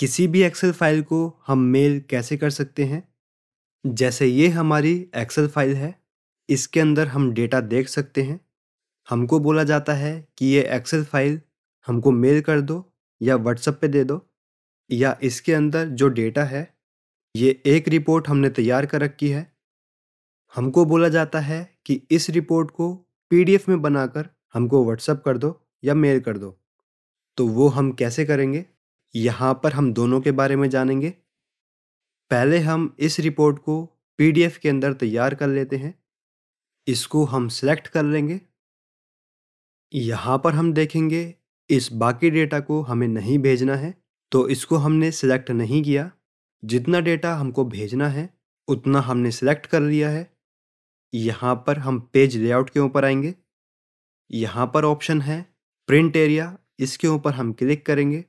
किसी भी Excel file को हम मेल कैसे कर सकते हैं जैसे ये हमारी एक्सेल फाइल है इसके अंदर हम डेटा देख सकते हैं हमको बोला जाता है कि ये एक्सेल फाइल हमको मेल कर दो या व्हाट्सएप पे दे दो या इसके अंदर जो डेटा है ये एक रिपोर्ट हमने तैयार कर रखी है हमको बोला जाता है कि इस रिपोर्ट को पीडीएफ में बनाकर हमको व्हाट्सएप कर दो या मेल कर दो तो वो हम कैसे करेंगे यहाँ पर हम दोनों के बारे में जानेंगे पहले हम इस रिपोर्ट को पीडीएफ के अंदर तैयार कर लेते हैं इसको हम सेलेक्ट कर लेंगे यहाँ पर हम देखेंगे इस बाकी डेटा को हमें नहीं भेजना है तो इसको हमने सेलेक्ट नहीं किया जितना डेटा हमको भेजना है उतना हमने सेलेक्ट कर लिया है यहाँ पर हम पेज लेआउट के ऊपर आएंगे यहाँ पर ऑप्शन है प्रिंट एरिया इसके ऊपर हम क्लिक करेंगे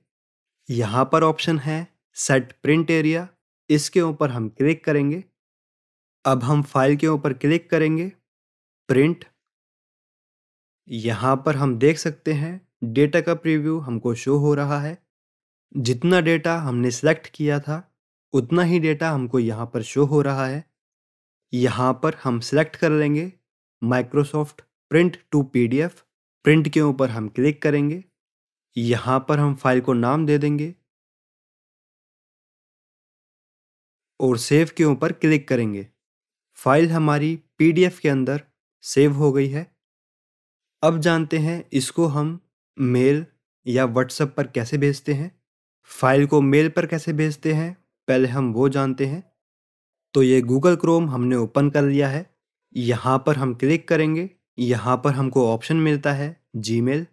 यहाँ पर ऑप्शन है सेट प्रिंट एरिया इसके ऊपर हम क्लिक करेंगे अब हम फाइल के ऊपर क्लिक करेंगे प्रिंट यहाँ पर हम देख सकते हैं डेटा का प्रीव्यू हमको शो हो रहा है जितना डेटा हमने सेलेक्ट किया था उतना ही डेटा हमको यहाँ पर शो हो रहा है यहाँ पर हम सेलेक्ट कर लेंगे Microsoft print to PDF print के ऊपर हम क्लिक करेंगे यहाँ पर हम फाइल को नाम दे देंगे और सेव के ऊपर क्लिक करेंगे फाइल हमारी पीडीएफ के अंदर सेव हो गई है अब जानते हैं इसको हम मेल या व्हाट्सएप पर कैसे भेजते हैं फाइल को मेल पर कैसे भेजते हैं पहले हम वो जानते हैं तो ये गूगल क्रोम हमने ओपन कर लिया है यहाँ पर हम क्लिक करेंगे यहाँ पर हमको ऑप्शन मिलता है जीमेल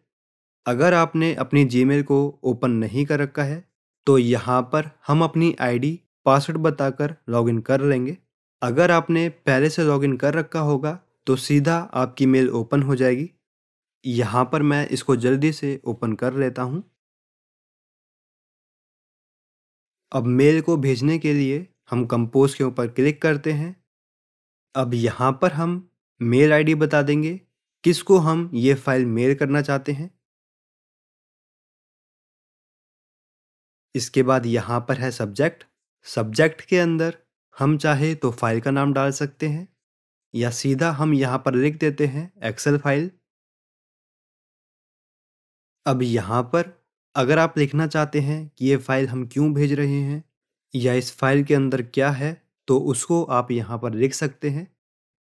अगर आपने अपनी जीमेल को ओपन नहीं कर रखा है तो यहाँ पर हम अपनी आईडी पासवर्ड बताकर लॉगिन कर लेंगे अगर आपने पहले से लॉगिन कर रखा होगा तो सीधा आपकी मेल ओपन हो जाएगी यहाँ पर मैं इसको जल्दी से ओपन कर लेता हूँ अब मेल को भेजने के लिए हम कंपोज के ऊपर क्लिक करते हैं अब यहाँ पर हम मेल आईडी बता देंगे किसको हम ये फाइल मेल करना चाहते हैं इसके बाद यहाँ पर है सब्जेक्ट सब्जेक्ट के अंदर हम चाहे तो फाइल का नाम डाल सकते हैं या सीधा हम यहाँ पर लिख देते हैं एक्सेल फाइल अब यहाँ पर अगर आप लिखना चाहते हैं कि ये फ़ाइल हम क्यों भेज रहे हैं या इस फाइल के अंदर क्या है तो उसको आप यहाँ पर लिख सकते हैं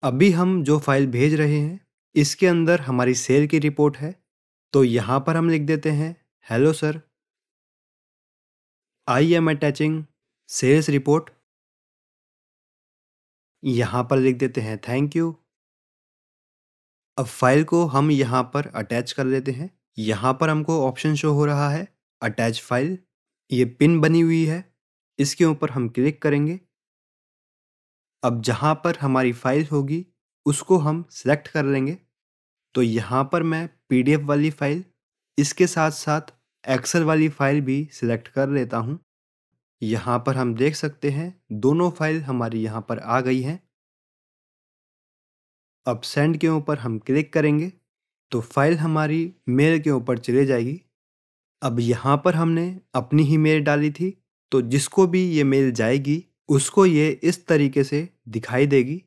अभी हम जो फाइल भेज रहे हैं इसके अंदर हमारी सेल की रिपोर्ट है तो यहाँ पर हम लिख देते हैं hello sir I am attaching sales report यहाँ पर लिख देते हैं थैंक यू अब फाइल को हम यहाँ पर अटैच कर देते हैं यहाँ पर हमको ऑप्शन शो हो रहा है अटैच फाइल ये पिन बनी हुई है इसके ऊपर हम क्लिक करेंगे अब जहाँ पर हमारी फाइल होगी उसको हम सेलेक्ट कर लेंगे तो यहाँ पर मैं पीडीएफ वाली फाइल इसके साथ साथ एक्सेल वाली फाइल भी सिलेक्ट कर लेता हूँ यहाँ पर हम देख सकते हैं दोनों फाइल हमारी यहाँ पर आ गई हैं अब सेंड के ऊपर हम क्लिक करेंगे तो फाइल हमारी मेल के ऊपर चले जाएगी अब यहाँ पर हमने अपनी ही मेल डाली थी तो जिसको भी ये मेल जाएगी उसको ये इस तरीके से दिखाई देगी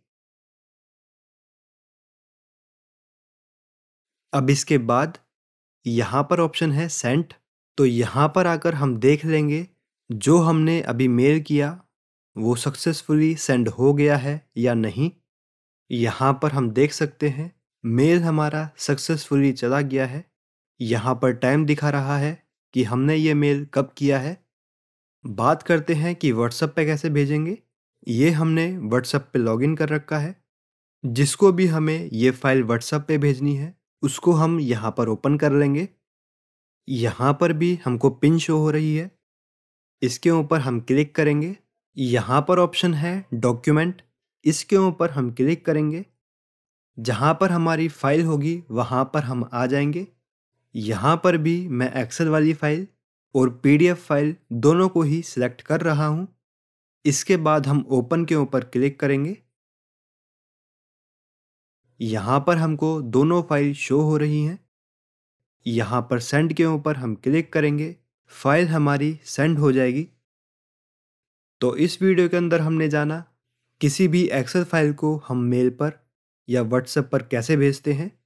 अब इसके बाद यहाँ पर ऑप्शन है सेंट तो यहाँ पर आकर हम देख लेंगे जो हमने अभी मेल किया वो सक्सेसफुली सेंड हो गया है या नहीं यहाँ पर हम देख सकते हैं मेल हमारा सक्सेसफुली चला गया है यहाँ पर टाइम दिखा रहा है कि हमने ये मेल कब किया है बात करते हैं कि व्हाट्सएप पे कैसे भेजेंगे ये हमने व्हाट्सएप पे लॉगिन कर रखा है जिसको भी हमें ये फ़ाइल व्हाट्सएप पे भेजनी है उसको हम यहाँ पर ओपन कर लेंगे यहाँ पर भी हमको पिन शो हो रही है इसके ऊपर हम क्लिक करेंगे यहाँ पर ऑप्शन है डॉक्यूमेंट इसके ऊपर हम क्लिक करेंगे जहाँ पर हमारी फ़ाइल होगी वहाँ पर हम आ जाएंगे यहाँ पर भी मैं एक्सेल वाली फ़ाइल और पीडीएफ फाइल दोनों को ही सिलेक्ट कर रहा हूँ इसके बाद हम ओपन के ऊपर क्लिक करेंगे यहाँ पर हमको दोनों फाइल शो हो रही हैं यहाँ पर सेंड के ऊपर हम क्लिक करेंगे फाइल हमारी सेंड हो जाएगी तो इस वीडियो के अंदर हमने जाना किसी भी एक्सेल फाइल को हम मेल पर या व्हाट्सएप पर कैसे भेजते हैं